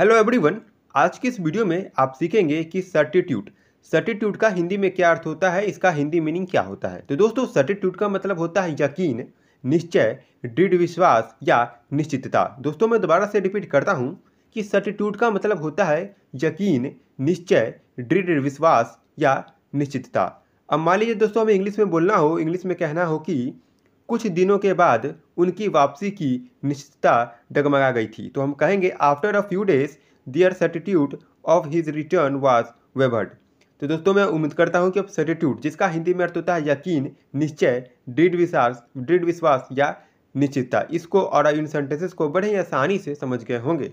hello everyone आज की इस वीडियो में आप सीखेंगे कि सर्टिट्यूट सर्टिट्यूट का हिंदी में क्या अर्थ होता है इसका हिंदी मीनिंग क्या होता है तो दोस्तों सर्टिट्यूट का मतलब होता है यकीन निश्चय दृढ़ विश्वास या निश्चितता दोस्तों मैं दोबारा से रिपीट करता हूँ कि सर्टिट्यूट का मतलब होता है यकीन निश्चय दृढ़ विश्वास या निश्चितता अब मान लीजिए दोस्तों हमें इंग्लिश में बोलना हो इंग्लिश में कहना हो कि कुछ दिनों के बाद उनकी वापसी की निश्चितता डगमगा गई थी तो हम कहेंगे after a few days their certitude of his return was wayward तो दोस्तों मैं उम्मीद करता हूँ कि अब सर्टिट्यूड जिसका हिंदी में अर्थ होता है यकीन निश्चय दृढ़ विश्वास दृढ़ विश्वास या निश्चितता इसको और इन सेंटेंसेस को बड़े ही आसानी से समझ गए होंगे